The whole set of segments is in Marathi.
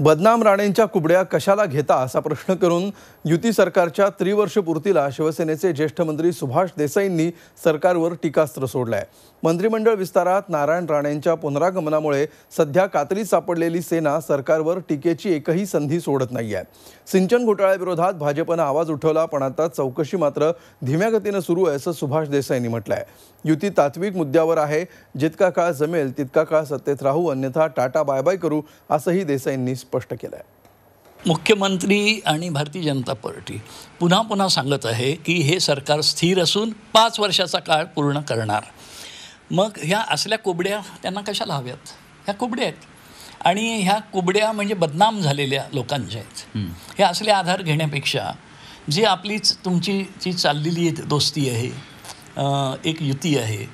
बदनाम राणेंच्या कुबड्या कशाला घेता असा प्रश्न करून युती सरकारच्या त्रिवर्षपूर्तीला शिवसेनेचे ज्येष्ठ मंत्री सुभाष देसाईंनी सरकारवर टीकास्त्र सोडलं आहे मंत्रिमंडळ विस्तारात नारायण राणेंच्या पुनरागमनामुळे सध्या कातडीत सापडलेली सेना सरकारवर टीकेची एकही संधी सोडत नाही आहे सिंचन घोटाळ्याविरोधात भाजपनं आवाज उठवला पण आता चौकशी मात्र धीम्या गतीनं सुरू आहे असं सुभाष देसाईंनी म्हटलं आहे युती तात्विक मुद्द्यावर आहे जितका काळ जमेल तितका काळ सत्तेत राहू अन्यथा टाटा बाय बाय करू असंही देसाईंनी स्पष्ट केलं आहे मुख्यमंत्री आणि भारतीय जनता पार्टी पुन्हा पुन्हा सांगत आहे की हे सरकार स्थिर असून पाच वर्षाचा काळ पूर्ण करणार मग ह्या असल्या कोबड्या त्यांना कशाला हव्यात ह्या कोबड्या आहेत आणि ह्या कोबड्या म्हणजे बदनाम झालेल्या लोकांच्या आहेत हे असले आधार घेण्यापेक्षा जी आपलीच तुमची जी चाललेली दोस्ती आहे एक युती आहे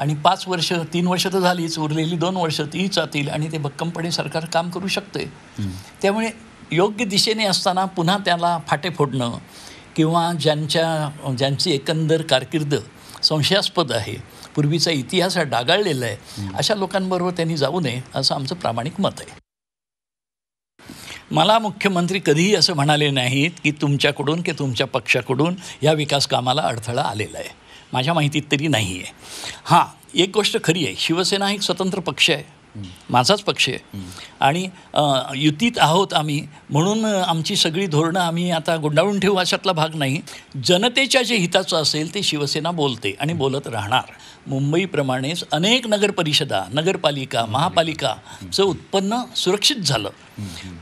आणि पाच वर्ष तीन वर्ष तर झालीच उरलेली दोन वर्ष ती जातील आणि ते भक्कमपणे सरकार काम करू शकते त्यामुळे योग्य दिशेने असताना पुन्हा त्याला फाटे फोडणं किंवा ज्यांच्या ज्यांची एकंदर कारकिर्द संशयास्पद आहे पूर्वीचा इतिहास हा डागाळलेला आहे अशा लोकांबरोबर त्यांनी जाऊ नये असं आमचं प्रामाणिक मत आहे मला मुख्यमंत्री कधीही असं म्हणाले नाहीत की तुमच्याकडून की तुमच्या पक्षाकडून या विकास कामाला अडथळा आलेला आहे माझ्या माहितीत तरी नाही आहे हां एक गोष्ट खरी आहे शिवसेना एक स्वतंत्र पक्ष आहे माझाच पक्ष आहे आणि युतीत आहोत आम्ही म्हणून आमची सगळी धोरणं आम्ही आता गुंडाळून ठेवू अशातला भाग नाही जनतेच्या जे हिताचं असेल ते शिवसेना बोलते आणि बोलत राहणार मुंबईप्रमाणेच अनेक नगरपरिषदा नगरपालिका महापालिकाचं उत्पन्न सुरक्षित झालं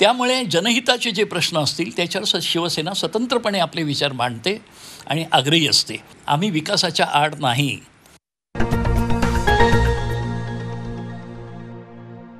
त्यामुळे जनहिताचे जे प्रश्न असतील त्याच्यावर स शिवसेना स्वतंत्रपणे आपले विचार मांडते आणि आग्रही असते आम्ही विकासाच्या आड नाही